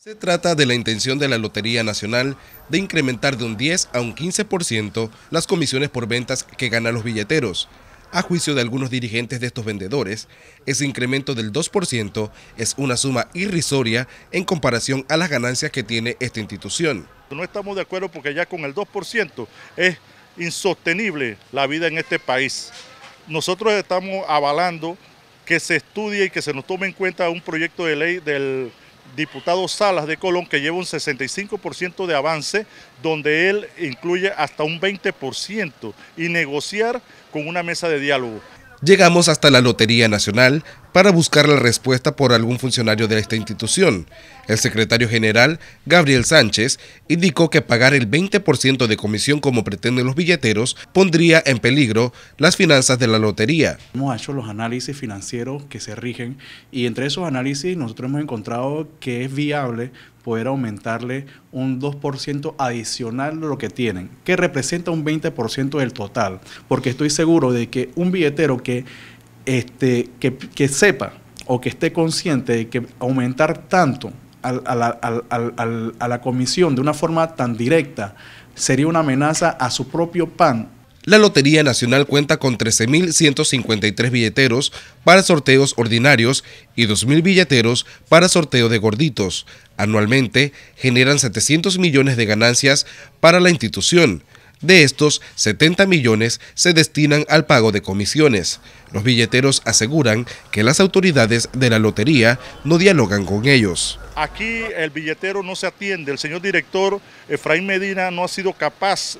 Se trata de la intención de la Lotería Nacional de incrementar de un 10 a un 15% las comisiones por ventas que ganan los billeteros. A juicio de algunos dirigentes de estos vendedores, ese incremento del 2% es una suma irrisoria en comparación a las ganancias que tiene esta institución. No estamos de acuerdo porque ya con el 2% es insostenible la vida en este país. Nosotros estamos avalando que se estudie y que se nos tome en cuenta un proyecto de ley del diputado Salas de Colón, que lleva un 65% de avance, donde él incluye hasta un 20% y negociar con una mesa de diálogo. Llegamos hasta la Lotería Nacional para buscar la respuesta por algún funcionario de esta institución. El secretario general, Gabriel Sánchez, indicó que pagar el 20% de comisión como pretenden los billeteros pondría en peligro las finanzas de la lotería. Hemos hecho los análisis financieros que se rigen y entre esos análisis nosotros hemos encontrado que es viable poder aumentarle un 2% adicional de lo que tienen, que representa un 20% del total, porque estoy seguro de que un billetero que este, que, sepa o que esté consciente de que aumentar tanto a, la, a la comisión de una forma tan directa sería una amenaza a su propio pan la Lotería Nacional cuenta con 13.153 billeteros para sorteos ordinarios y 2.000 billeteros para sorteo de gorditos. Anualmente generan 700 millones de ganancias para la institución. De estos, 70 millones se destinan al pago de comisiones. Los billeteros aseguran que las autoridades de la lotería no dialogan con ellos. Aquí el billetero no se atiende. El señor director Efraín Medina no ha sido capaz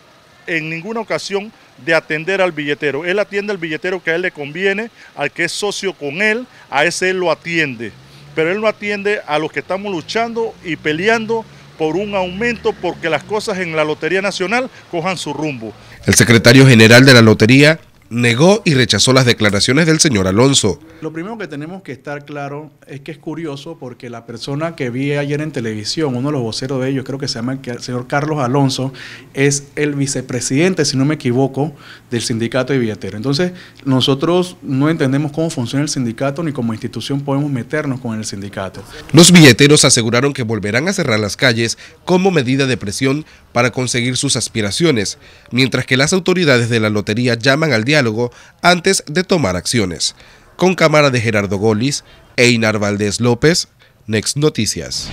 en ninguna ocasión de atender al billetero. Él atiende al billetero que a él le conviene, al que es socio con él, a ese él lo atiende. Pero él no atiende a los que estamos luchando y peleando por un aumento porque las cosas en la Lotería Nacional cojan su rumbo. El secretario general de la Lotería, negó y rechazó las declaraciones del señor Alonso. Lo primero que tenemos que estar claro es que es curioso porque la persona que vi ayer en televisión, uno de los voceros de ellos, creo que se llama el señor Carlos Alonso, es el vicepresidente, si no me equivoco, del sindicato de billeteros, Entonces, nosotros no entendemos cómo funciona el sindicato ni como institución podemos meternos con el sindicato. Los billeteros aseguraron que volverán a cerrar las calles como medida de presión para conseguir sus aspiraciones, mientras que las autoridades de la lotería llaman al día antes de tomar acciones. Con cámara de Gerardo Golis, e Inar Valdés López, Next Noticias.